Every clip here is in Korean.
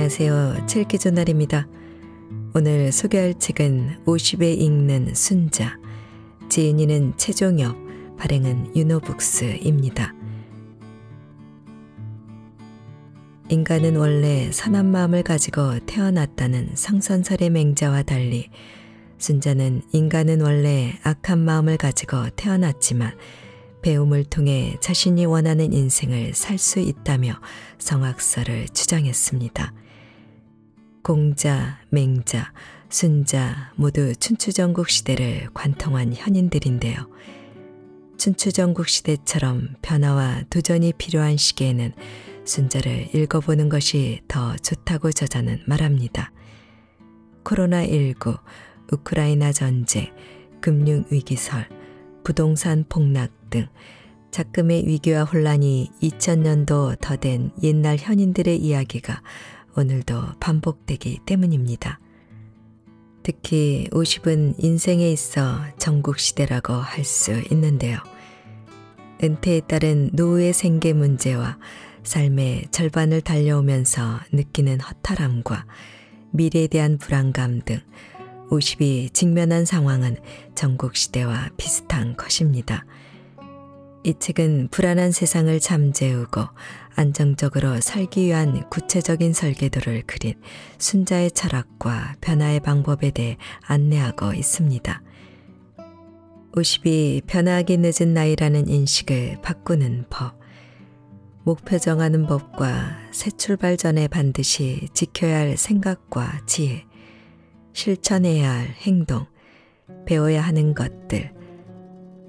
안녕하세요. 책기조 날입니다. 오늘 소개할 책은 50에 읽는 순자, 지은이는 최종엽, 발행은 유노북스입니다. 인간은 원래 선한 마음을 가지고 태어났다는 성선설의 맹자와 달리 순자는 인간은 원래 악한 마음을 가지고 태어났지만 배움을 통해 자신이 원하는 인생을 살 수 있다며 성악설을 주장했습니다. 공자, 맹자, 순자 모두 춘추전국 시대를 관통한 현인들인데요. 춘추전국 시대처럼 변화와 도전이 필요한 시기에는 순자를 읽어보는 것이 더 좋다고 저자는 말합니다. 코로나19, 우크라이나 전쟁, 금융위기설, 부동산 폭락 등 작금의 위기와 혼란이 2000년도 더 된 옛날 현인들의 이야기가 오늘도 반복되기 때문입니다. 특히 50은 인생에 있어 전국시대라고 할 수 있는데요. 은퇴에 따른 노후의 생계 문제와 삶의 절반을 달려오면서 느끼는 허탈함과 미래에 대한 불안감 등 50이 직면한 상황은 전국시대와 비슷한 것입니다. 이 책은 불안한 세상을 잠재우고 안정적으로 살기 위한 구체적인 설계도를 그린 순자의 철학과 변화의 방법에 대해 안내하고 있습니다. 50이 변화하기 늦은 나이라는 인식을 바꾸는 법. 목표 정하는 법과 새 출발 전에 반드시 지켜야 할 생각과 지혜, 실천해야 할 행동, 배워야 하는 것들,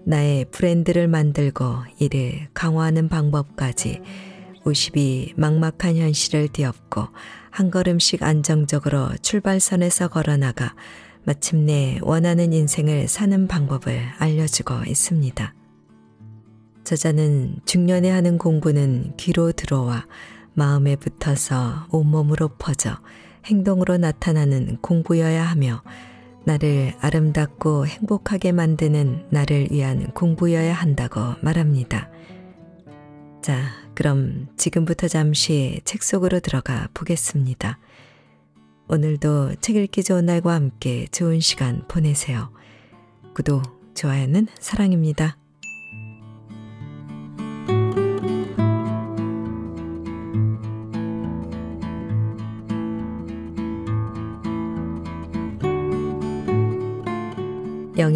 나의 브랜드를 만들고 이를 강화하는 방법까지 우십이 막막한 현실을 뒤엎고 한 걸음씩 안정적으로 출발선에서 걸어나가 마침내 원하는 인생을 사는 방법을 알려주고 있습니다. 저자는 중년에 하는 공부는 귀로 들어와 마음에 붙어서 온몸으로 퍼져 행동으로 나타나는 공부여야 하며 나를 아름답고 행복하게 만드는 나를 위한 공부여야 한다고 말합니다. 자, 그럼 지금부터 잠시 책 속으로 들어가 보겠습니다. 오늘도 책 읽기 좋은 날과 함께 좋은 시간 보내세요. 구독, 좋아요는 사랑입니다.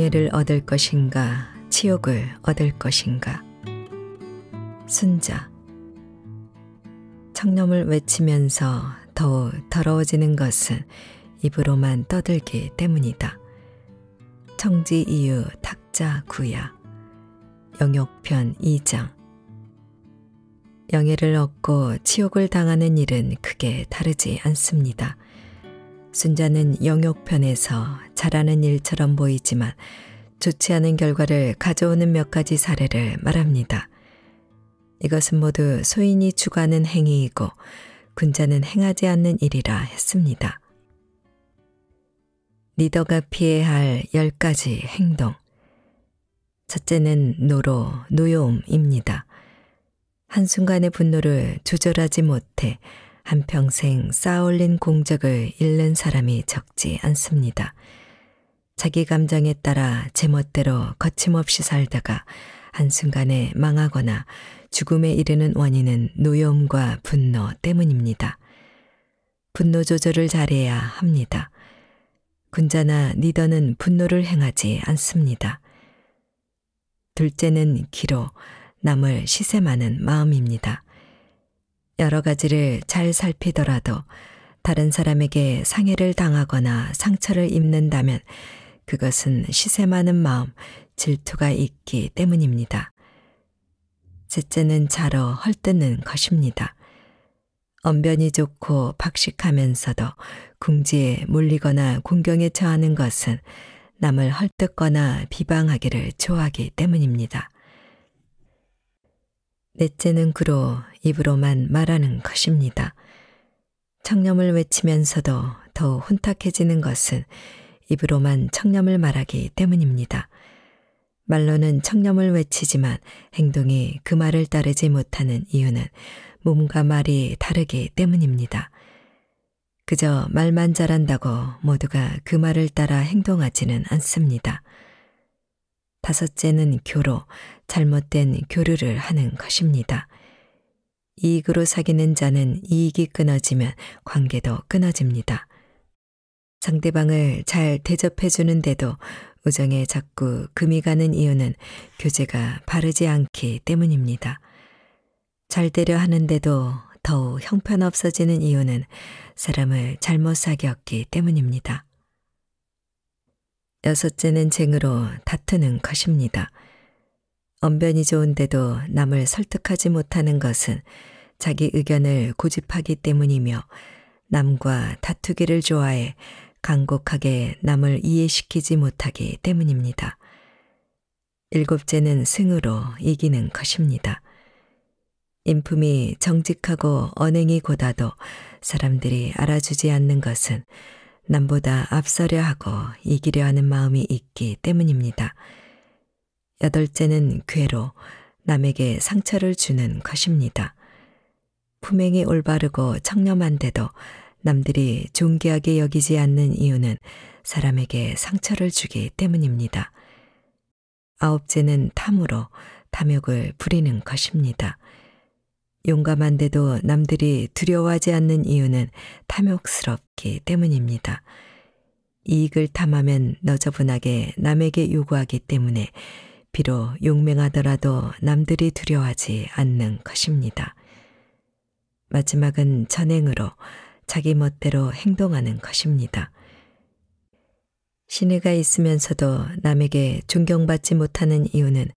영예를 얻을 것인가 치욕을 얻을 것인가 순자 청렴을 외치면서 더 더러워지는 것은 입으로만 떠들기 때문이다. 청지 이유 탁자 구야 영역편 2장 영예를 얻고 치욕을 당하는 일은 크게 다르지 않습니다. 순자는 영역편에서 잘하는 일처럼 보이지만 좋지 않은 결과를 가져오는 몇 가지 사례를 말합니다. 이것은 모두 소인이 주관하는 행위이고 군자는 행하지 않는 일이라 했습니다. 리더가 피해야 할1가지 행동. 첫째는 노로, 노여움입니다. 한순간의 분노를 조절하지 못해 한평생 쌓아올린 공적을 잃는 사람이 적지 않습니다. 자기 감정에 따라 제멋대로 거침없이 살다가 한순간에 망하거나 죽음에 이르는 원인은 노염과 분노 때문입니다. 분노 조절을 잘해야 합니다. 군자나 리더는 분노를 행하지 않습니다. 둘째는 기로 남을 시샘하는 마음입니다. 여러 가지를 잘 살피더라도 다른 사람에게 상해를 당하거나 상처를 입는다면 그것은 시세 많은 마음, 질투가 있기 때문입니다. 셋째는 자러 헐뜯는 것입니다. 언변이 좋고 박식하면서도 궁지에 몰리거나 공경에 처하는 것은 남을 헐뜯거나 비방하기를 좋아하기 때문입니다. 넷째는 그로 입으로만 말하는 것입니다. 청렴을 외치면서도 더 혼탁해지는 것은 입으로만 청렴을 말하기 때문입니다. 말로는 청렴을 외치지만 행동이 그 말을 따르지 못하는 이유는 몸과 말이 다르기 때문입니다. 그저 말만 잘한다고 모두가 그 말을 따라 행동하지는 않습니다. 다섯째는 교로, 잘못된 교류를 하는 것입니다. 이익으로 사귀는 자는 이익이 끊어지면 관계도 끊어집니다. 상대방을 잘 대접해주는데도 우정에 자꾸 금이 가는 이유는 교제가 바르지 않기 때문입니다. 잘 되려 하는데도 더욱 형편없어지는 이유는 사람을 잘못 사귀었기 때문입니다. 여섯째는 쟁으로 다투는 것입니다. 언변이 좋은데도 남을 설득하지 못하는 것은 자기 의견을 고집하기 때문이며 남과 다투기를 좋아해 간곡하게 남을 이해시키지 못하기 때문입니다. 일곱째는 승으로 이기는 것입니다. 인품이 정직하고 언행이 고다도 사람들이 알아주지 않는 것은 남보다 앞서려 하고 이기려 하는 마음이 있기 때문입니다. 여덟째는 괴로 남에게 상처를 주는 것입니다. 품행이 올바르고 청렴한데도 남들이 존귀하게 여기지 않는 이유는 사람에게 상처를 주기 때문입니다. 아홉째는 탐으로 탐욕을 부리는 것입니다. 용감한데도 남들이 두려워하지 않는 이유는 탐욕스럽기 때문입니다. 이익을 탐하면 너저분하게 남에게 요구하기 때문에 비록 용맹하더라도 남들이 두려워하지 않는 것입니다. 마지막은 전행으로 자기 멋대로 행동하는 것입니다. 신의가 있으면서도 남에게 존경받지 못하는 이유는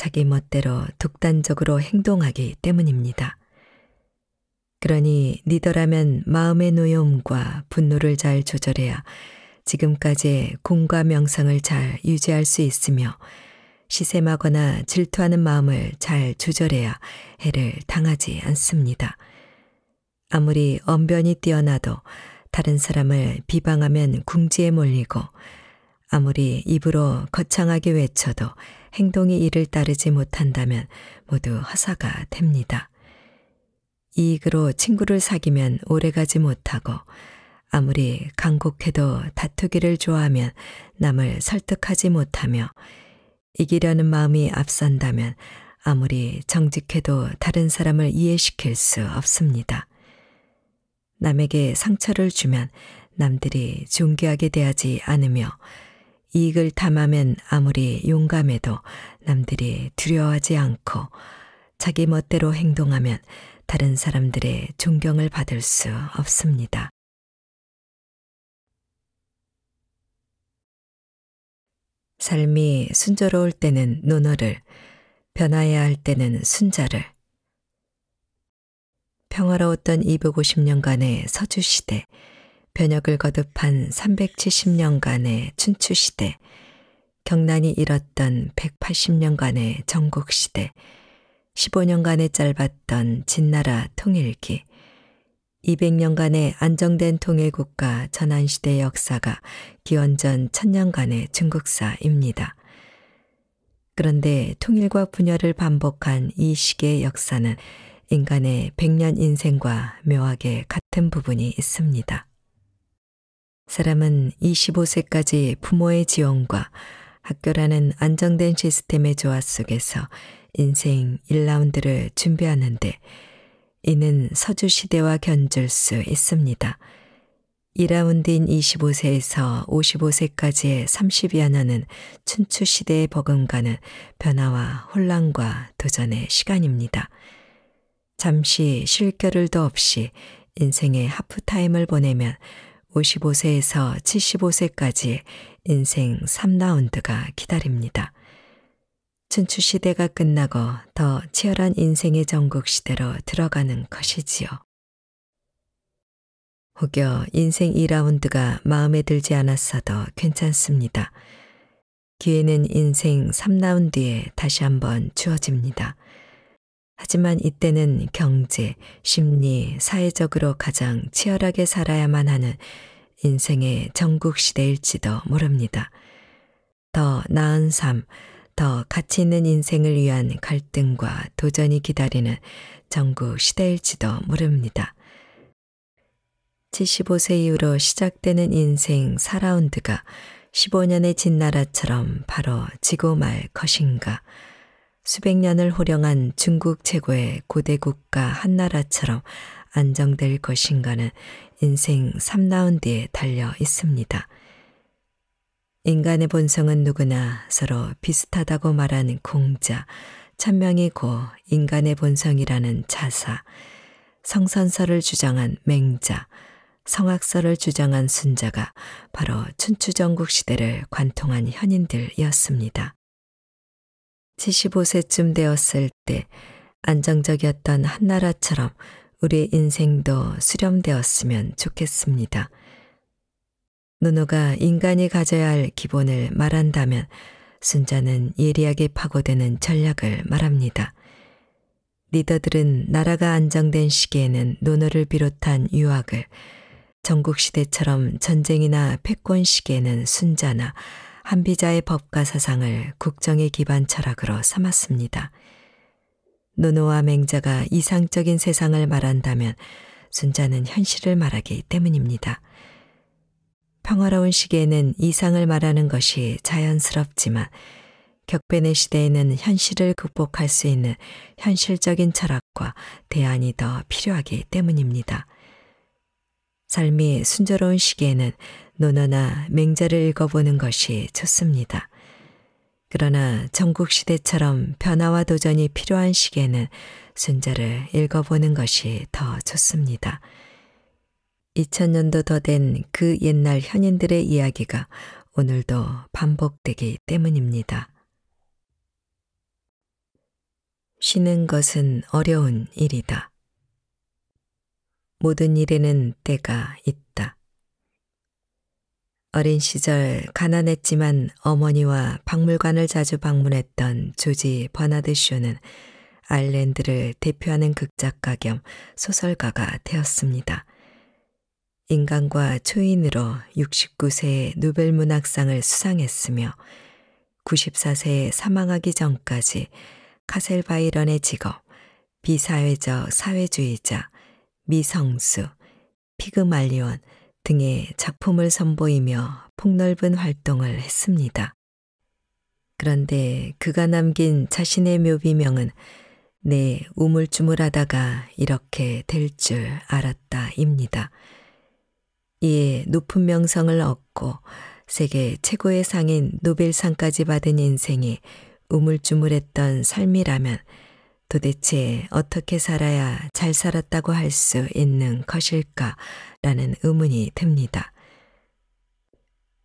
자기 멋대로 독단적으로 행동하기 때문입니다. 그러니 니더라면 마음의 노여움과 분노를 잘 조절해야 지금까지의 공과 명상을 잘 유지할 수 있으며 시샘하거나 질투하는 마음을 잘 조절해야 해를 당하지 않습니다. 아무리 언변이 뛰어나도 다른 사람을 비방하면 궁지에 몰리고 아무리 입으로 거창하게 외쳐도 행동이 이를 따르지 못한다면 모두 허사가 됩니다. 이익으로 친구를 사귀면 오래가지 못하고 아무리 강곡해도 다투기를 좋아하면 남을 설득하지 못하며 이기려는 마음이 앞선다면 아무리 정직해도 다른 사람을 이해시킬 수 없습니다. 남에게 상처를 주면 남들이 존귀하게 대하지 않으며 이익을 담아면 아무리 용감해도 남들이 두려워하지 않고 자기 멋대로 행동하면 다른 사람들의 존경을 받을 수 없습니다. 삶이 순조로울 때는 논어를, 변화해야 할 때는 순자를, 평화로웠던 250년간의 서주시대, 변혁을 거듭한 370년간의 춘추시대, 경란이 잃었던 180년간의 전국시대, 1 5년간의 짧았던 진나라 통일기, 200년간의 안정된 통일국가 전환시대 역사가 기원전 1000년간의 중국사입니다. 그런데 통일과 분열을 반복한 이 시기의 역사는 인간의 100년 인생과 묘하게 같은 부분이 있습니다. 사람은 25세까지 부모의 지원과 학교라는 안정된 시스템의 조화 속에서 인생 1라운드를 준비하는데 이는 서주 시대와 견줄 수 있습니다. 2라운드인 25세에서 55세까지의 30여 년은 춘추 시대의 버금가는 변화와 혼란과 도전의 시간입니다. 잠시 실결을도 없이 인생의 하프타임을 보내면 55세에서 75세까지 인생 3라운드가 기다립니다. 춘추시대가 끝나고 더 치열한 인생의 전국시대로 들어가는 것이지요. 혹여 인생 2라운드가 마음에 들지 않았어도 괜찮습니다. 기회는 인생 3라운드에 다시 한번 주어집니다. 하지만 이때는 경제, 심리, 사회적으로 가장 치열하게 살아야만 하는 인생의 전국 시대일지도 모릅니다. 더 나은 삶, 더 가치 있는 인생을 위한 갈등과 도전이 기다리는 전국 시대일지도 모릅니다. 75세 이후로 시작되는 인생 4라운드가 15년의 진나라처럼 바로 지고 말 것인가. 수백 년을 호령한 중국 최고의 고대 국가 한나라처럼 안정될 것인가는 인생 3라운드에 달려 있습니다. 인간의 본성은 누구나 서로 비슷하다고 말하 공자, 천명이 고 인간의 본성이라는 자사, 성선설을 주장한 맹자, 성악설을 주장한 순자가 바로 춘추전국 시대를 관통한 현인들이었습니다. 75세쯤 되었을 때 안정적이었던 한나라처럼 우리의 인생도 수렴되었으면 좋겠습니다. 누누가 인간이 가져야 할 기본을 말한다면 순자는 예리하게 파고드는 전략을 말합니다. 리더들은 나라가 안정된 시기에는 논어를 비롯한 유학을 전국시대처럼 전쟁이나 패권 시기에는 순자나 한비자의 법과 사상을 국정의 기반 철학으로 삼았습니다. 노노와 맹자가 이상적인 세상을 말한다면 순자는 현실을 말하기 때문입니다. 평화로운 시기에는 이상을 말하는 것이 자연스럽지만 격변의 시대에는 현실을 극복할 수 있는 현실적인 철학과 대안이 더 필요하기 때문입니다. 삶이 순조로운 시기에는 논어나 맹자를 읽어보는 것이 좋습니다. 그러나 전국시대처럼 변화와 도전이 필요한 시기에는 순자를 읽어보는 것이 더 좋습니다. 2000년도 더 된 그 옛날 현인들의 이야기가 오늘도 반복되기 때문입니다. 쉬는 것은 어려운 일이다. 모든 일에는 때가 있다. 어린 시절 가난했지만 어머니와 박물관을 자주 방문했던 조지 버나드 쇼는 아일랜드를 대표하는 극작가 겸 소설가가 되었습니다. 인간과 초인으로 69세에 노벨문학상을 수상했으며 94세에 사망하기 전까지 카셀바이런의 직업, 비사회적 사회주의자, 미성수, 피그말리온, 등의 작품을 선보이며 폭넓은 활동을 했습니다. 그런데 그가 남긴 자신의 묘비명은 내 네, 우물쭈물하다가 이렇게 될 줄 알았다입니다. 이에 높은 명성을 얻고 세계 최고의 상인 노벨상까지 받은 인생이 우물쭈물했던 삶이라면 도대체 어떻게 살아야 잘 살았다고 할 수 있는 것일까라는 의문이 듭니다.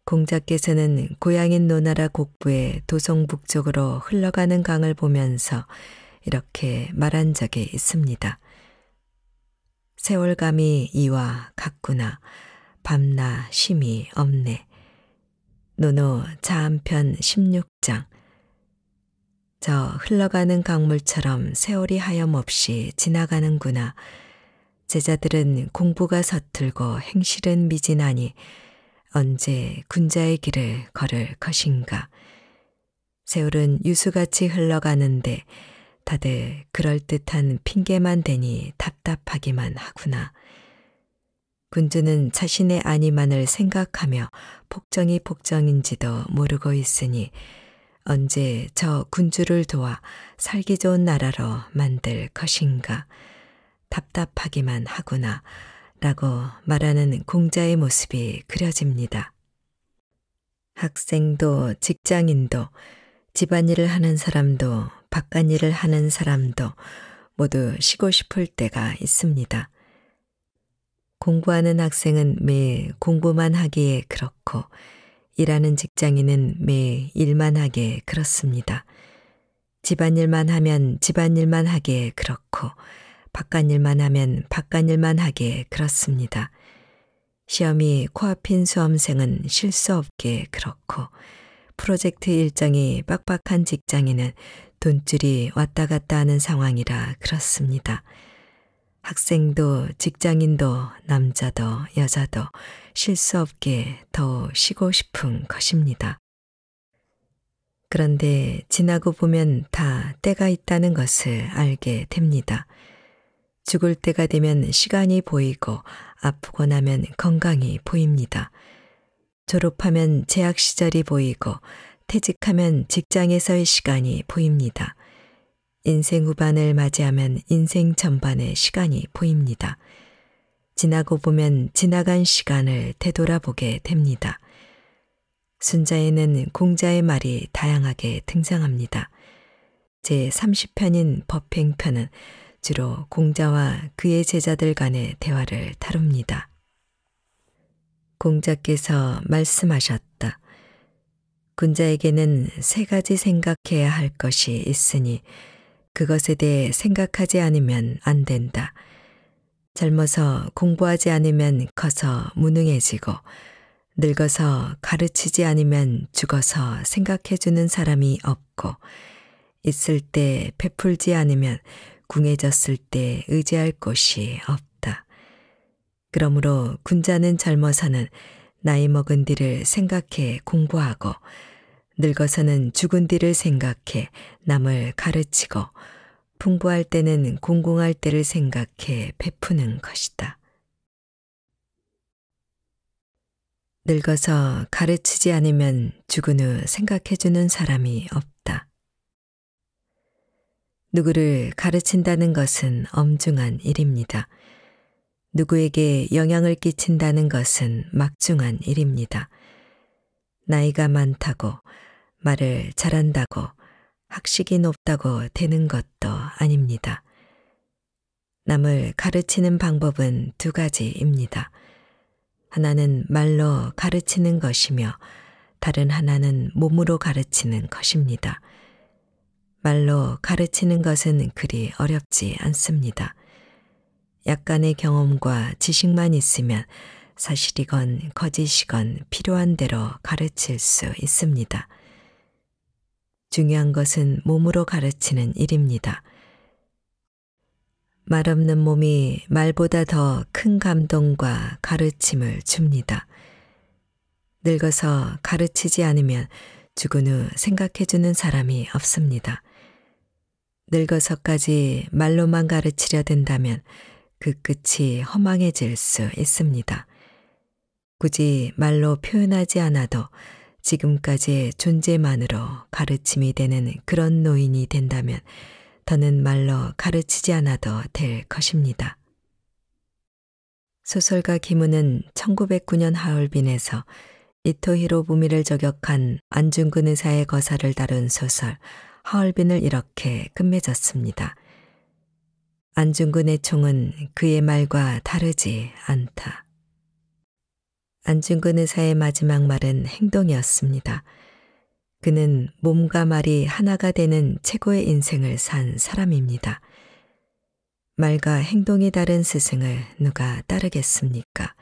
공자께서는 고향인 노나라 곡부의 도성 북쪽으로 흘러가는 강을 보면서 이렇게 말한 적이 있습니다. 세월감이 이와 같구나. 밤나 심이 없네. 노노 자한편 16장 저 흘러가는 강물처럼 세월이 하염없이 지나가는구나. 제자들은 공부가 서툴고 행실은 미진하니 언제 군자의 길을 걸을 것인가. 세월은 유수같이 흘러가는데 다들 그럴듯한 핑계만 대니 답답하기만 하구나. 군주는 자신의 아니만을 생각하며 복정이 복정인지도 모르고 있으니 언제 저 군주를 도와 살기 좋은 나라로 만들 것인가 답답하기만 하구나 라고 말하는 공자의 모습이 그려집니다. 학생도 직장인도 집안일을 하는 사람도 바깥일을 하는 사람도 모두 쉬고 싶을 때가 있습니다. 공부하는 학생은 매일 공부만 하기에 그렇고 일하는 직장인은 매 일만 하게 그렇습니다. 집안일만 하면 집안일만 하게 그렇고 바깥일만 하면 바깥일만 하게 그렇습니다. 시험이 코앞인 수험생은 쉴수 없게 그렇고 프로젝트 일정이 빡빡한 직장인은 돈줄이 왔다 갔다 하는 상황이라 그렇습니다. 학생도 직장인도 남자도 여자도 쉴수 없게 더 쉬고 싶은 것입니다. 그런데 지나고 보면 다 때가 있다는 것을 알게 됩니다. 죽을 때가 되면 시간이 보이고 아프고 나면 건강이 보입니다. 졸업하면 재학 시절이 보이고 퇴직하면 직장에서의 시간이 보입니다. 인생 후반을 맞이하면 인생 전반의 시간이 보입니다. 지나고 보면 지나간 시간을 되돌아보게 됩니다. 순자에는 공자의 말이 다양하게 등장합니다. 제 30편인 법행편은 주로 공자와 그의 제자들 간의 대화를 다룹니다. 공자께서 말씀하셨다. 군자에게는 세 가지 생각해야 할 것이 있으니 그것에 대해 생각하지 않으면 안 된다. 젊어서 공부하지 않으면 커서 무능해지고 늙어서 가르치지 않으면 죽어서 생각해주는 사람이 없고 있을 때 베풀지 않으면 궁해졌을 때 의지할 곳이 없다. 그러므로 군자는 젊어서는 나이 먹은 뒤를 생각해 공부하고 늙어서는 죽은 뒤를 생각해 남을 가르치고 풍부할 때는 공공할 때를 생각해 베푸는 것이다. 늙어서 가르치지 않으면 죽은 후 생각해주는 사람이 없다. 누구를 가르친다는 것은 엄중한 일입니다. 누구에게 영향을 끼친다는 것은 막중한 일입니다. 나이가 많다고, 말을 잘한다고, 학식이 높다고 되는 것도 아닙니다. 남을 가르치는 방법은 두 가지입니다. 하나는 말로 가르치는 것이며 다른 하나는 몸으로 가르치는 것입니다. 말로 가르치는 것은 그리 어렵지 않습니다. 약간의 경험과 지식만 있으면 사실이건 거짓이건 필요한 대로 가르칠 수 있습니다. 중요한 것은 몸으로 가르치는 일입니다. 말없는 몸이 말보다 더 큰 감동과 가르침을 줍니다. 늙어서 가르치지 않으면 죽은 후 생각해주는 사람이 없습니다. 늙어서까지 말로만 가르치려 된다면 그 끝이 허망해질 수 있습니다. 굳이 말로 표현하지 않아도 지금까지의 존재만으로 가르침이 되는 그런 노인이 된다면 더는 말로 가르치지 않아도 될 것입니다. 소설가 김우는 1909년 하얼빈에서 이토히로 부미를 저격한 안중근 의사의 거사를 다룬 소설 하얼빈을 이렇게 끝맺었습니다. 안중근의 총은 그의 말과 다르지 않다. 안중근 의사의 마지막 말은 행동이었습니다. 그는 몸과 말이 하나가 되는 최고의 인생을 산 사람입니다. 말과 행동이 다른 스승을 누가 따르겠습니까?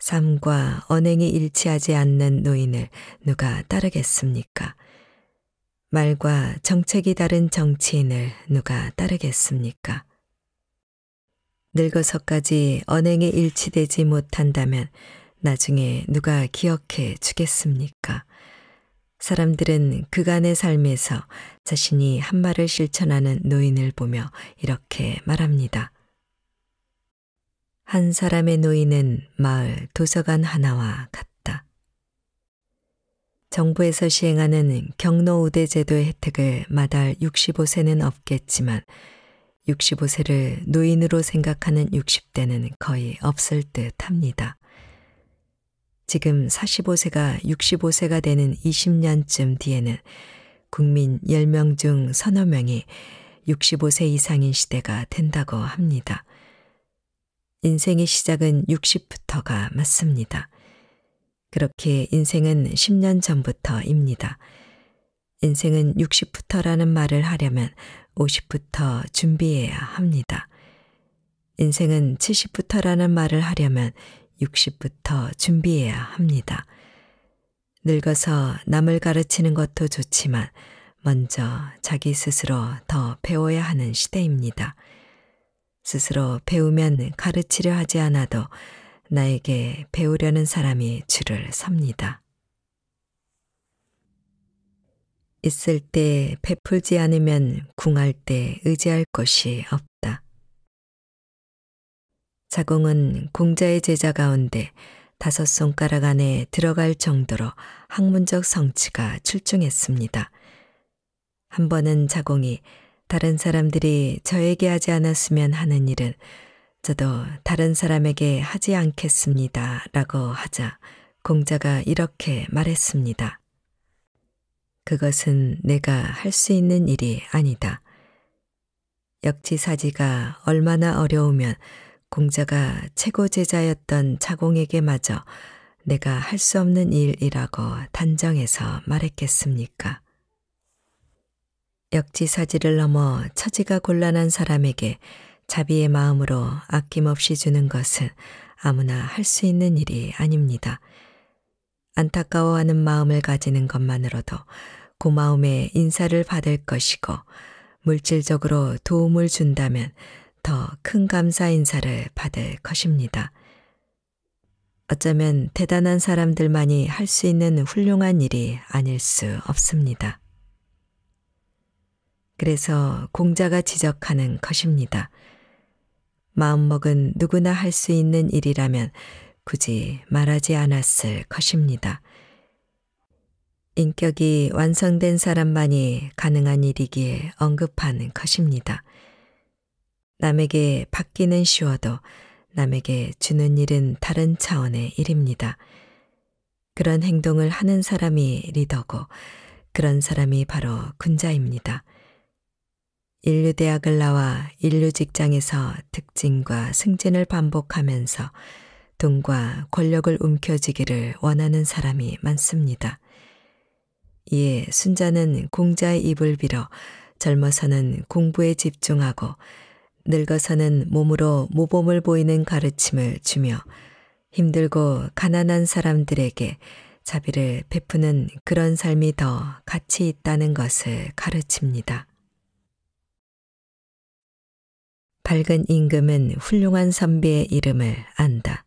삶과 언행이 일치하지 않는 노인을 누가 따르겠습니까? 말과 정책이 다른 정치인을 누가 따르겠습니까? 늙어서까지 언행이 일치되지 못한다면 나중에 누가 기억해 주겠습니까? 사람들은 그간의 삶에서 자신이 한말을 실천하는 노인을 보며 이렇게 말합니다. 한 사람의 노인은 마을 도서관 하나와 같다. 정부에서 시행하는 경로우대 제도의 혜택을 마달 65세는 없겠지만 65세를 노인으로 생각하는 60대는 거의 없을 듯 합니다. 지금 45세가 65세가 되는 20년쯤 뒤에는 국민 10명 중 서너 명이 65세 이상인 시대가 된다고 합니다. 인생의 시작은 60부터가 맞습니다. 그렇게 인생은 10년 전부터입니다. 인생은 60부터라는 말을 하려면 50부터 준비해야 합니다. 인생은 70부터라는 말을 하려면 60부터 준비해야 합니다. 늙어서 남을 가르치는 것도 좋지만 먼저 자기 스스로 더 배워야 하는 시대입니다. 스스로 배우면 가르치려 하지 않아도 나에게 배우려는 사람이 줄을 섭니다. 있을 때 베풀지 않으면 궁할 때 의지할 것이 없다. 자공은 공자의 제자 가운데 다섯 손가락 안에 들어갈 정도로 학문적 성취가 출중했습니다. 한 번은 자공이 다른 사람들이 저에게 하지 않았으면 하는 일은 저도 다른 사람에게 하지 않겠습니다. 라고 하자 공자가 이렇게 말했습니다. 그것은 내가 할 수 있는 일이 아니다. 역지사지가 얼마나 어려우면 공자가 최고 제자였던 자공에게마저 내가 할 수 없는 일이라고 단정해서 말했겠습니까? 역지사지를 넘어 처지가 곤란한 사람에게 자비의 마음으로 아낌없이 주는 것은 아무나 할 수 있는 일이 아닙니다. 안타까워하는 마음을 가지는 것만으로도 고마움의 인사를 받을 것이고 물질적으로 도움을 준다면 더큰 감사 인사를 받을 것입니다. 어쩌면 대단한 사람들만이 할 수 있는 훌륭한 일이 아닐 수 없습니다. 그래서 공자가 지적하는 것입니다. 마음먹은 누구나 할 수 있는 일이라면 굳이 말하지 않았을 것입니다. 인격이 완성된 사람만이 가능한 일이기에 언급하는 것입니다. 남에게 받기는 쉬워도 남에게 주는 일은 다른 차원의 일입니다. 그런 행동을 하는 사람이 리더고 그런 사람이 바로 군자입니다. 인류대학을 나와 인류 직장에서 특징과 승진을 반복하면서 돈과 권력을 움켜쥐기를 원하는 사람이 많습니다. 이에 순자는 공자의 입을 빌어 젊어서는 공부에 집중하고 늙어서는 몸으로 모범을 보이는 가르침을 주며 힘들고 가난한 사람들에게 자비를 베푸는 그런 삶이 더 가치 있다는 것을 가르칩니다. 밝은 임금은 훌륭한 선비의 이름을 안다.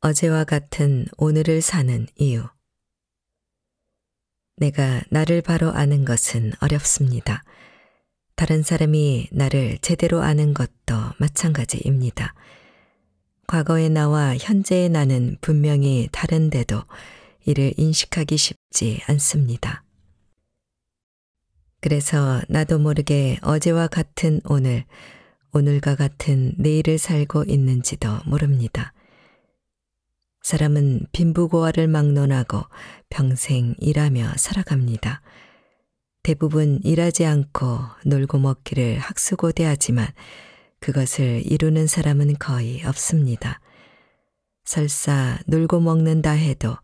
어제와 같은 오늘을 사는 이유. 내가 나를 바로 아는 것은 어렵습니다. 다른 사람이 나를 제대로 아는 것도 마찬가지입니다. 과거의 나와 현재의 나는 분명히 다른데도 이를 인식하기 쉽지 않습니다. 그래서 나도 모르게 어제와 같은 오늘, 오늘과 같은 내일을 살고 있는지도 모릅니다. 사람은 빈부고아를 막론하고 평생 일하며 살아갑니다. 대부분 일하지 않고 놀고 먹기를 학수고대하지만 그것을 이루는 사람은 거의 없습니다. 설사 놀고 먹는다 해도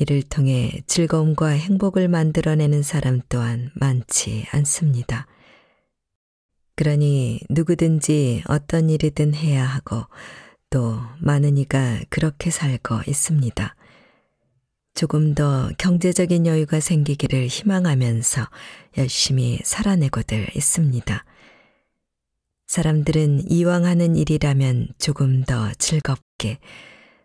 이를 통해 즐거움과 행복을 만들어내는 사람 또한 많지 않습니다. 그러니 누구든지 어떤 일이든 해야 하고 또 많은 이가 그렇게 살고 있습니다. 조금 더 경제적인 여유가 생기기를 희망하면서 열심히 살아내고들 있습니다. 사람들은 이왕 하는 일이라면 조금 더 즐겁게,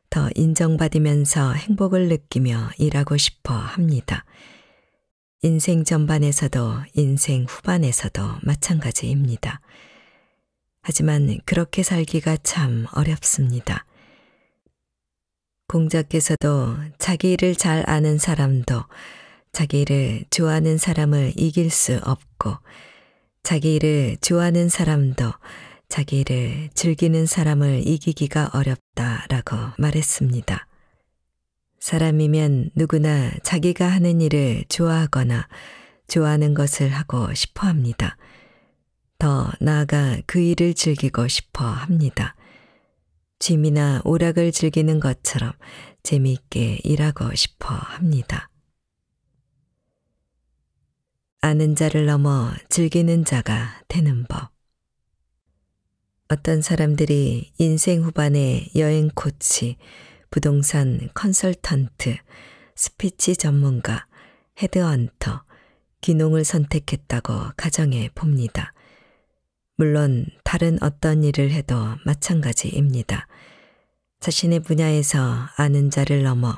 더 인정받으면서 행복을 느끼며 일하고 싶어 합니다. 인생 전반에서도 인생 후반에서도 마찬가지입니다. 하지만 그렇게 살기가 참 어렵습니다. 공자께서도 자기 일을 잘 아는 사람도 자기 일을 좋아하는 사람을 이길 수 없고 자기 일을 좋아하는 사람도 자기 일을 즐기는 사람을 이기기가 어렵다라고 말했습니다. 사람이면 누구나 자기가 하는 일을 좋아하거나 좋아하는 것을 하고 싶어 합니다. 더 나아가 그 일을 즐기고 싶어 합니다. 취미나 오락을 즐기는 것처럼 재미있게 일하고 싶어 합니다. 아는 자를 넘어 즐기는 자가 되는 법. 어떤 사람들이 인생 후반에 여행 코치, 부동산 컨설턴트, 스피치 전문가, 헤드헌터, 기농을 선택했다고 가정해 봅니다. 물론 다른 어떤 일을 해도 마찬가지입니다. 자신의 분야에서 아는 자를 넘어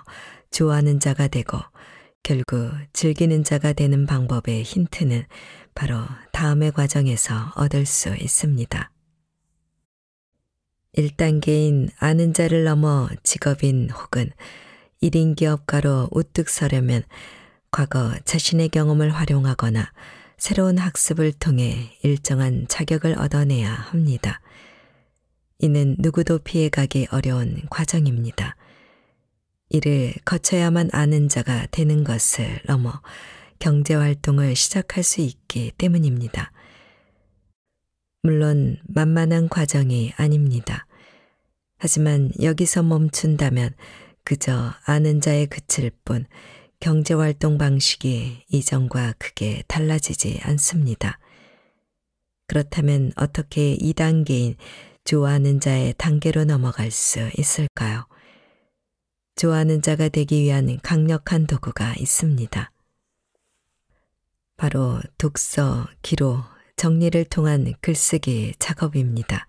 좋아하는 자가 되고 결국 즐기는 자가 되는 방법의 힌트는 바로 다음의 과정에서 얻을 수 있습니다. 1단계인 아는 자를 넘어 직업인 혹은 1인 기업가로 우뚝 서려면 과거 자신의 경험을 활용하거나 새로운 학습을 통해 일정한 자격을 얻어내야 합니다. 이는 누구도 피해가기 어려운 과정입니다. 이를 거쳐야만 아는 자가 되는 것을 넘어 경제활동을 시작할 수 있기 때문입니다. 물론 만만한 과정이 아닙니다. 하지만 여기서 멈춘다면 그저 아는 자에 그칠 뿐 경제활동 방식이 이전과 크게 달라지지 않습니다. 그렇다면 어떻게 2단계인 좋아하는 자의 단계로 넘어갈 수 있을까요? 좋아하는 자가 되기 위한 강력한 도구가 있습니다. 바로 독서, 기로, 정리를 통한 글쓰기 작업입니다.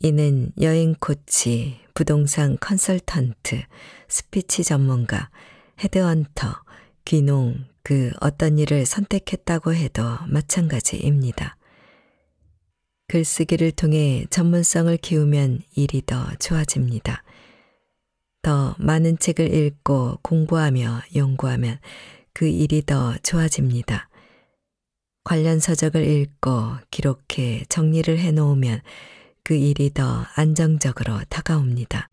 이는 여행 코치, 부동산 컨설턴트, 스피치 전문가, 헤드헌터, 귀농, 그 어떤 일을 선택했다고 해도 마찬가지입니다. 글쓰기를 통해 전문성을 키우면 일이 더 좋아집니다. 더 많은 책을 읽고 공부하며 연구하면 그 일이 더 좋아집니다. 관련 서적을 읽고 기록해 정리를 해놓으면 그 일이 더 안정적으로 다가옵니다.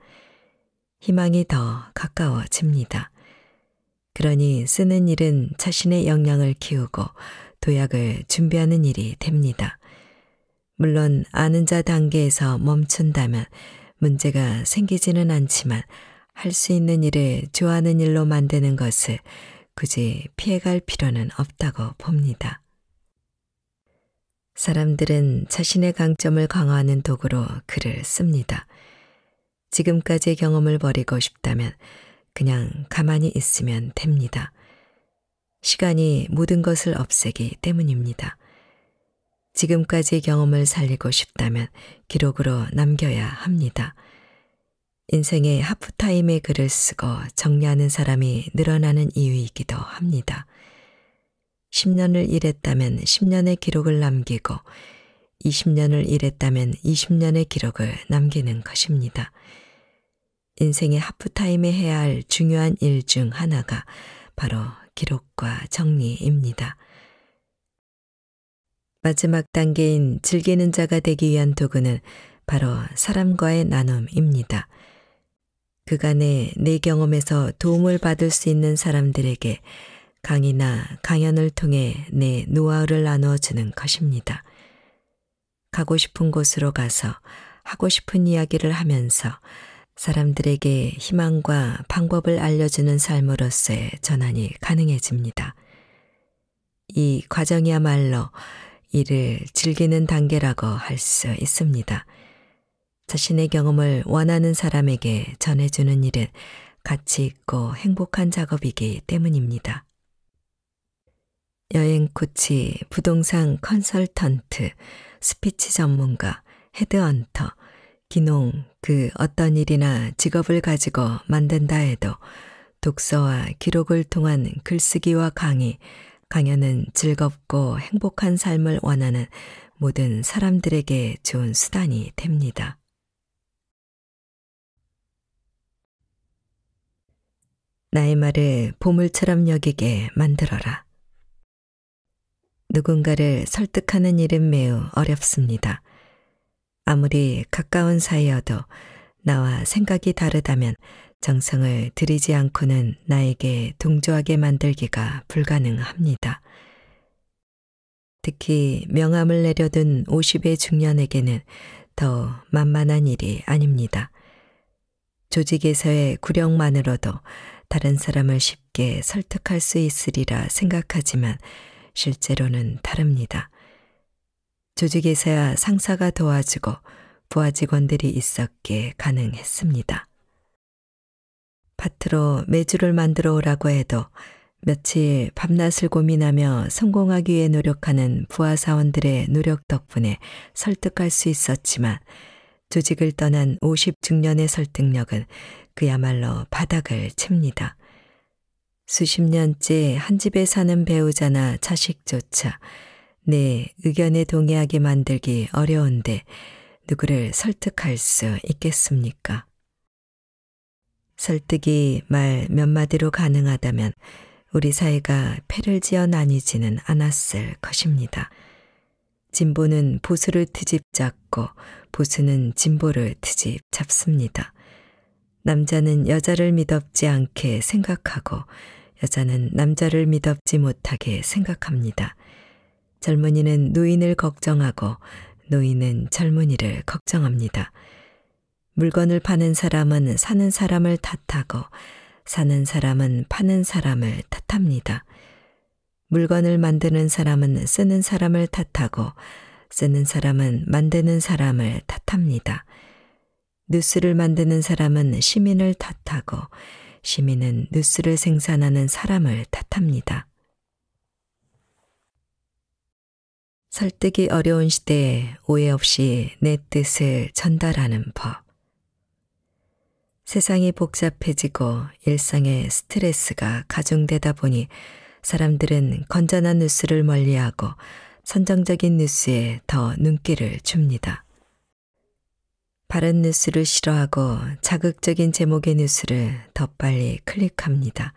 희망이 더 가까워집니다. 그러니 쓰는 일은 자신의 역량을 키우고 도약을 준비하는 일이 됩니다. 물론 아는 자 단계에서 멈춘다면 문제가 생기지는 않지만 할 수 있는 일을 좋아하는 일로 만드는 것을 굳이 피해갈 필요는 없다고 봅니다. 사람들은 자신의 강점을 강화하는 도구로 글을 씁니다. 지금까지의 경험을 버리고 싶다면 그냥 가만히 있으면 됩니다. 시간이 모든 것을 없애기 때문입니다. 지금까지 경험을 살리고 싶다면 기록으로 남겨야 합니다. 인생의 하프타임의 글을 쓰고 정리하는 사람이 늘어나는 이유이기도 합니다. 10년을 일했다면 10년의 기록을 남기고 20년을 일했다면 20년의 기록을 남기는 것입니다. 인생의 하프타임에 해야 할 중요한 일 중 하나가 바로 기록과 정리입니다. 마지막 단계인 즐기는 자가 되기 위한 도구는 바로 사람과의 나눔입니다. 그간의 내 경험에서 도움을 받을 수 있는 사람들에게 강의나 강연을 통해 내 노하우를 나누어 주는 것입니다. 가고 싶은 곳으로 가서 하고 싶은 이야기를 하면서 사람들에게 희망과 방법을 알려주는 삶으로서의 전환이 가능해집니다. 이 과정이야말로 이를 즐기는 단계라고 할 수 있습니다. 자신의 경험을 원하는 사람에게 전해주는 일은 가치 있고 행복한 작업이기 때문입니다. 여행 코치, 부동산 컨설턴트, 스피치 전문가, 헤드헌터, 기농, 그 어떤 일이나 직업을 가지고 만든다 해도 독서와 기록을 통한 글쓰기와 강의, 강연은 즐겁고 행복한 삶을 원하는 모든 사람들에게 좋은 수단이 됩니다. 나의 말을 보물처럼 여기게 만들어라. 누군가를 설득하는 일은 매우 어렵습니다. 아무리 가까운 사이여도 나와 생각이 다르다면 정성을 들이지 않고는 나에게 동조하게 만들기가 불가능합니다. 특히 명함을 내려둔 50의 중년에게는 더 만만한 일이 아닙니다. 조직에서의 구력만으로도 다른 사람을 쉽게 설득할 수 있으리라 생각하지만 실제로는 다릅니다. 조직에서야 상사가 도와주고 부하 직원들이 있었기에 가능했습니다. 파트로 매주를 만들어 오라고 해도 며칠 밤낮을 고민하며 성공하기 위해 노력하는 부하 사원들의 노력 덕분에 설득할 수 있었지만 조직을 떠난 50중년의 설득력은 그야말로 바닥을 칩니다. 수십 년째 한 집에 사는 배우자나 자식조차 내 네, 의견에 동의하게 만들기 어려운데 누구를 설득할 수 있겠습니까? 설득이 말 몇 마디로 가능하다면 우리 사회가 패를 지어 나뉘지는 않았을 것입니다. 진보는 보수를 트집 잡고 보수는 진보를 트집 잡습니다. 남자는 여자를 미덥지 않게 생각하고 여자는 남자를 미덥지 못하게 생각합니다. 젊은이는 노인을 걱정하고 노인은 젊은이를 걱정합니다. 물건을 파는 사람은 사는 사람을 탓하고 사는 사람은 파는 사람을 탓합니다. 물건을 만드는 사람은 쓰는 사람을 탓하고 쓰는 사람은 만드는 사람을 탓합니다. 뉴스를 만드는 사람은 시민을 탓하고 시민은 뉴스를 생산하는 사람을 탓합니다. 설득이 어려운 시대에 오해 없이 내 뜻을 전달하는 법. 세상이 복잡해지고 일상에 스트레스가 가중되다 보니 사람들은 건전한 뉴스를 멀리하고 선정적인 뉴스에 더 눈길을 줍니다. 바른 뉴스를 싫어하고 자극적인 제목의 뉴스를 더 빨리 클릭합니다.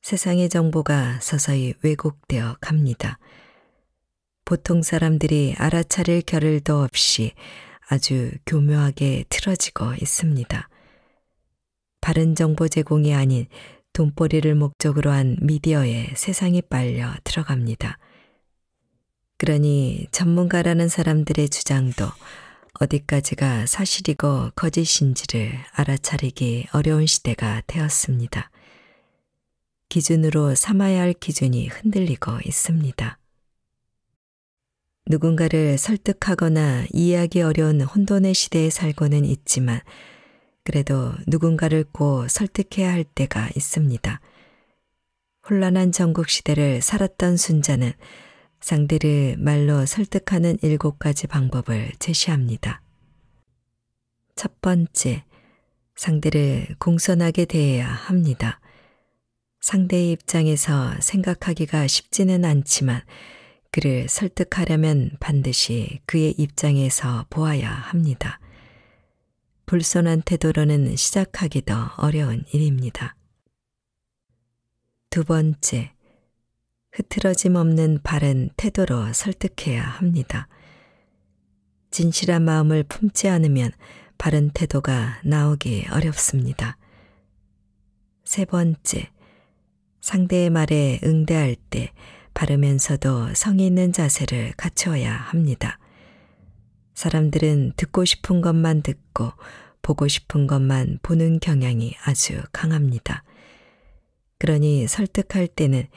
세상의 정보가 서서히 왜곡되어 갑니다. 보통 사람들이 알아차릴 겨를도 없이 아주 교묘하게 틀어지고 있습니다. 바른 정보 제공이 아닌 돈벌이를 목적으로 한 미디어에 세상이 빨려 들어갑니다. 그러니 전문가라는 사람들의 주장도 어디까지가 사실이고 거짓인지를 알아차리기 어려운 시대가 되었습니다. 기준으로 삼아야 할 기준이 흔들리고 있습니다. 누군가를 설득하거나 이해하기 어려운 혼돈의 시대에 살고는 있지만 그래도 누군가를 꼭 설득해야 할 때가 있습니다. 혼란한 전국 시대를 살았던 순자는 상대를 말로 설득하는 일곱 가지 방법을 제시합니다. 첫 번째, 상대를 공손하게 대해야 합니다. 상대의 입장에서 생각하기가 쉽지는 않지만 그를 설득하려면 반드시 그의 입장에서 보아야 합니다. 불손한 태도로는 시작하기도 어려운 일입니다. 두 번째, 흐트러짐 없는 바른 태도로 설득해야 합니다. 진실한 마음을 품지 않으면 바른 태도가 나오기 어렵습니다. 세 번째, 상대의 말에 응대할 때 바르면서도 성의 있는 자세를 갖춰야 합니다. 사람들은 듣고 싶은 것만 듣고 보고 싶은 것만 보는 경향이 아주 강합니다. 그러니 설득할 때는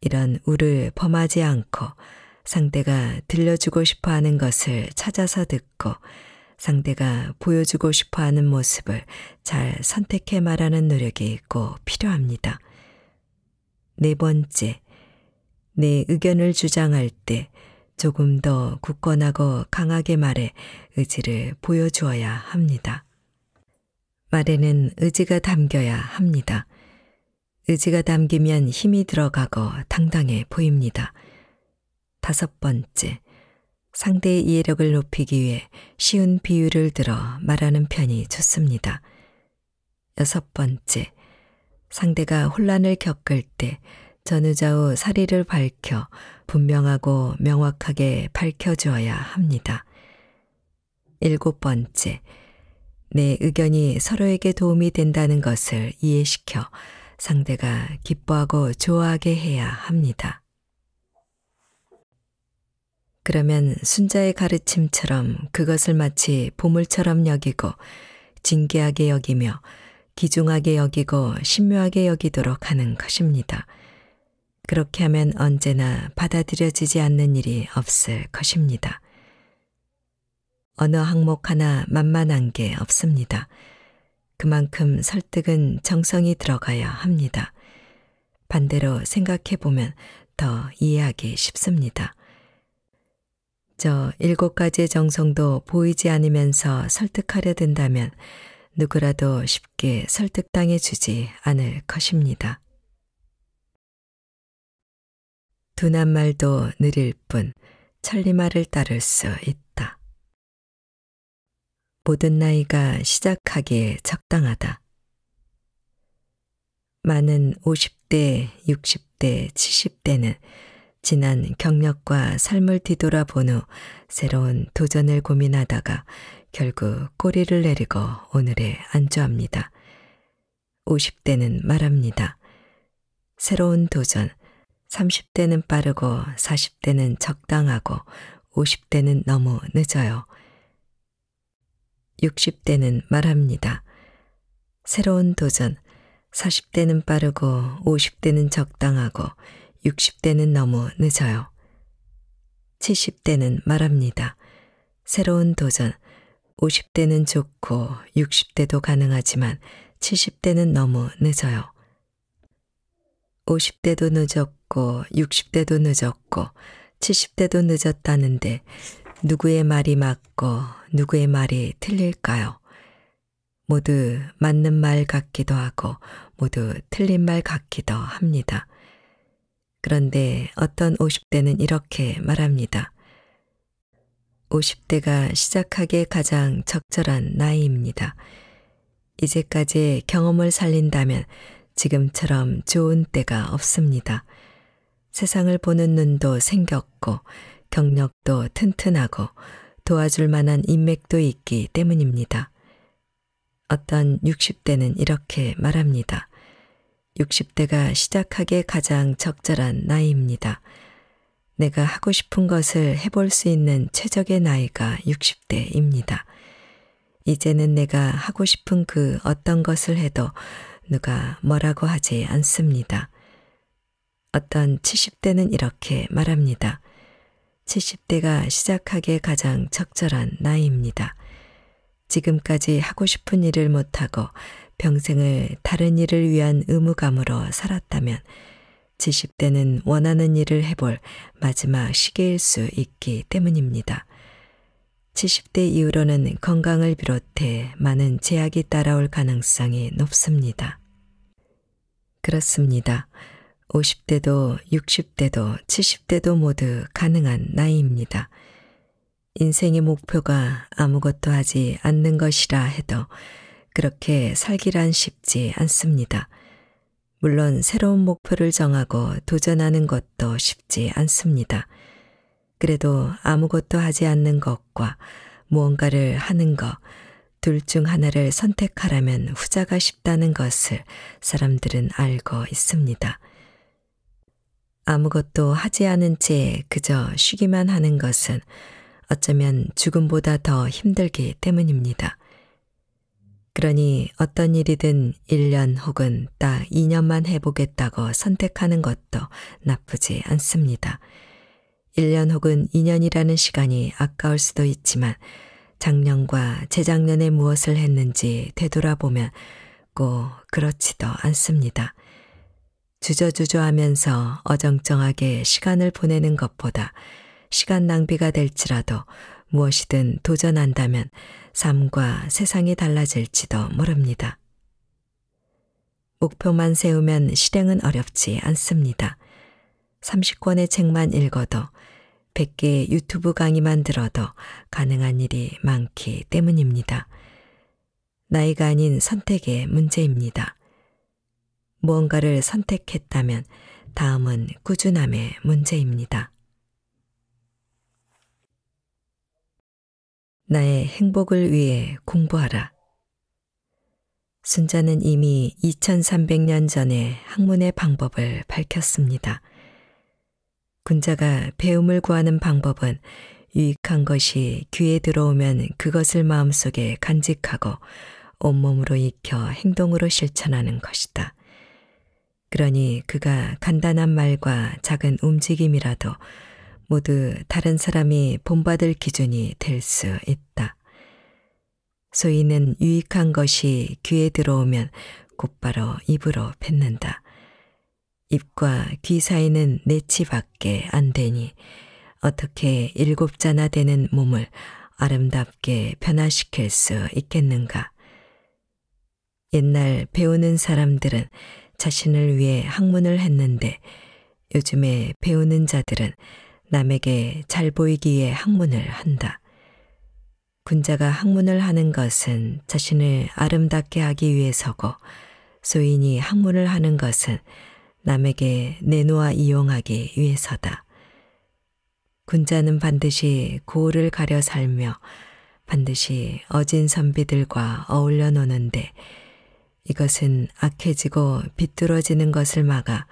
이런 우를 범하지 않고 상대가 들려주고 싶어 하는 것을 찾아서 듣고 상대가 보여주고 싶어 하는 모습을 잘 선택해 말하는 노력이 꼭 필요합니다. 네 번째, 내 의견을 주장할 때 조금 더 굳건하고 강하게 말해 의지를 보여주어야 합니다. 말에는 의지가 담겨야 합니다. 의지가 담기면 힘이 들어가고 당당해 보입니다. 다섯 번째, 상대의 이해력을 높이기 위해 쉬운 비유를 들어 말하는 편이 좋습니다. 여섯 번째, 상대가 혼란을 겪을 때 전우자우 사리를 밝혀 분명하고 명확하게 밝혀주어야 합니다. 일곱 번째, 내 의견이 서로에게 도움이 된다는 것을 이해시켜 상대가 기뻐하고 좋아하게 해야 합니다. 그러면 순자의 가르침처럼 그것을 마치 보물처럼 여기고 진귀하게 여기며 기중하게 여기고 신묘하게 여기도록 하는 것입니다. 그렇게 하면 언제나 받아들여지지 않는 일이 없을 것입니다. 어느 항목 하나 만만한 게 없습니다. 그만큼 설득은 정성이 들어가야 합니다. 반대로 생각해보면 더 이해하기 쉽습니다. 저 일곱 가지 정성도 보이지 않으면서 설득하려 든다면 누구라도 쉽게 설득당해 주지 않을 것입니다. 둔한 말도 느릴 뿐 천리말을 따를 수 있다. 모든 나이가 시작하기에 적당하다. 많은 50대, 60대, 70대는 지난 경력과 삶을 뒤돌아본 후 새로운 도전을 고민하다가 결국 꼬리를 내리고 오늘에 안주합니다. 50대는 말합니다. 새로운 도전, 30대는 빠르고 40대는 적당하고 50대는 너무 늦어요. 60대는 말합니다. 새로운 도전. 40대는 빠르고 50대는 적당하고 60대는 너무 늦어요. 70대는 말합니다. 새로운 도전. 50대는 좋고 60대도 가능하지만 70대는 너무 늦어요. 50대도 늦었고 늦었고 60대도 늦었고 70대도 늦었다는데 누구의 말이 맞고 누구의 말이 틀릴까요? 모두 맞는 말 같기도 하고 모두 틀린 말 같기도 합니다. 그런데 어떤 50대는 이렇게 말합니다. 50대가 시작하기에 가장 적절한 나이입니다. 이제까지 경험을 살린다면 지금처럼 좋은 때가 없습니다. 세상을 보는 눈도 생겼고 경력도 튼튼하고 도와줄 만한 인맥도 있기 때문입니다. 어떤 60대는 이렇게 말합니다. 60대가 시작하기에 가장 적절한 나이입니다. 내가 하고 싶은 것을 해볼 수 있는 최적의 나이가 60대입니다. 이제는 내가 하고 싶은 그 어떤 것을 해도 누가 뭐라고 하지 않습니다. 어떤 70대는 이렇게 말합니다. 70대가 시작하기에 가장 적절한 나이입니다. 지금까지 하고 싶은 일을 못하고 평생을 다른 일을 위한 의무감으로 살았다면 70대는 원하는 일을 해볼 마지막 시기일 수 있기 때문입니다. 70대 이후로는 건강을 비롯해 많은 제약이 따라올 가능성이 높습니다. 그렇습니다. 50대도 60대도 70대도 모두 가능한 나이입니다. 인생의 목표가 아무것도 하지 않는 것이라 해도 그렇게 살기란 쉽지 않습니다. 물론 새로운 목표를 정하고 도전하는 것도 쉽지 않습니다. 그래도 아무것도 하지 않는 것과 무언가를 하는 것, 둘 중 하나를 선택하라면 후자가 쉽다는 것을 사람들은 알고 있습니다. 아무것도 하지 않은 채 그저 쉬기만 하는 것은 어쩌면 죽음보다 더 힘들기 때문입니다. 그러니 어떤 일이든 1년 혹은 딱 2년만 해보겠다고 선택하는 것도 나쁘지 않습니다. 1년 혹은 2년이라는 시간이 아까울 수도 있지만 작년과 재작년에 무엇을 했는지 되돌아보면 꼭 그렇지도 않습니다. 주저주저하면서 어정쩡하게 시간을 보내는 것보다 시간 낭비가 될지라도 무엇이든 도전한다면 삶과 세상이 달라질지도 모릅니다. 목표만 세우면 실행은 어렵지 않습니다. 30권의 책만 읽어도 100개의 유튜브 강의만 들어도 가능한 일이 많기 때문입니다. 나이가 아닌 선택의 문제입니다. 무언가를 선택했다면 다음은 꾸준함의 문제입니다. 나의 행복을 위해 공부하라. 순자는 이미 2300년 전에 학문의 방법을 밝혔습니다. 군자가 배움을 구하는 방법은 유익한 것이 귀에 들어오면 그것을 마음속에 간직하고 온몸으로 익혀 행동으로 실천하는 것이다. 그러니 그가 간단한 말과 작은 움직임이라도 모두 다른 사람이 본받을 기준이 될 수 있다. 소인은 유익한 것이 귀에 들어오면 곧바로 입으로 뱉는다. 입과 귀 사이는 내치밖에 안 되니 어떻게 일곱 자나 되는 몸을 아름답게 변화시킬 수 있겠는가. 옛날 배우는 사람들은 자신을 위해 학문을 했는데 요즘에 배우는 자들은 남에게 잘 보이기에 학문을 한다. 군자가 학문을 하는 것은 자신을 아름답게 하기 위해서고 소인이 학문을 하는 것은 남에게 내놓아 이용하기 위해서다. 군자는 반드시 고을을 가려 살며 반드시 어진 선비들과 어울려 노는데 이것은 악해지고 비뚤어지는 것을 막아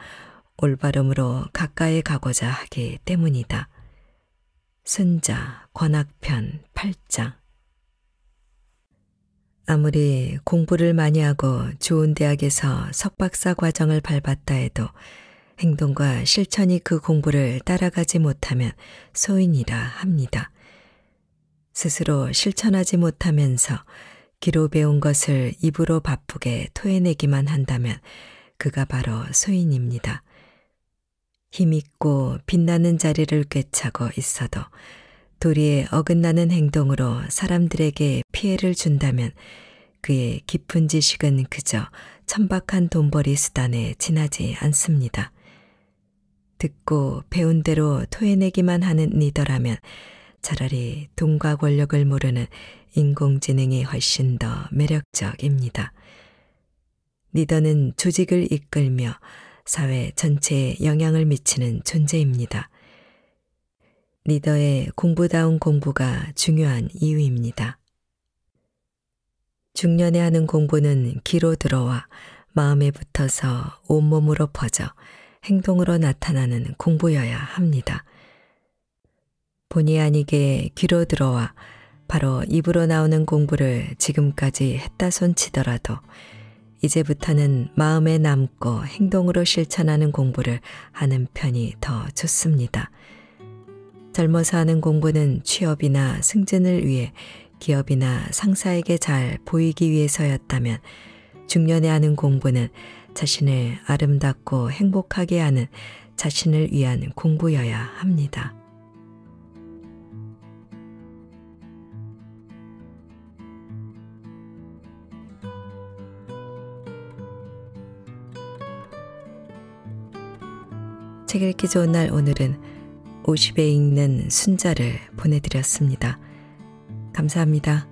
올바름으로 가까이 가고자 하기 때문이다. 순자 권학편 8장 아무리 공부를 많이 하고 좋은 대학에서 석박사 과정을 밟았다 해도 행동과 실천이 그 공부를 따라가지 못하면 소인이라 합니다. 스스로 실천하지 못하면서 기로 배운 것을 입으로 바쁘게 토해내기만 한다면 그가 바로 소인입니다. 힘있고 빛나는 자리를 꿰차고 있어도 도리에 어긋나는 행동으로 사람들에게 피해를 준다면 그의 깊은 지식은 그저 천박한 돈벌이 수단에 지나지 않습니다. 듣고 배운 대로 토해내기만 하는 니더라면 차라리 돈과 권력을 모르는 인공지능이 훨씬 더 매력적입니다. 리더는 조직을 이끌며 사회 전체에 영향을 미치는 존재입니다. 리더의 공부다운 공부가 중요한 이유입니다. 중년에 하는 공부는 귀로 들어와 마음에 붙어서 온몸으로 퍼져 행동으로 나타나는 공부여야 합니다. 본의 아니게 귀로 들어와 바로 입으로 나오는 공부를 지금까지 했다 손치더라도 이제부터는 마음에 남고 행동으로 실천하는 공부를 하는 편이 더 좋습니다. 젊어서 하는 공부는 취업이나 승진을 위해 기업이나 상사에게 잘 보이기 위해서였다면 중년에 하는 공부는 자신을 아름답고 행복하게 하는 자신을 위한 공부여야 합니다. 책 읽기 좋은 날 오늘은 50에 읽는 순자를 보내드렸습니다. 감사합니다.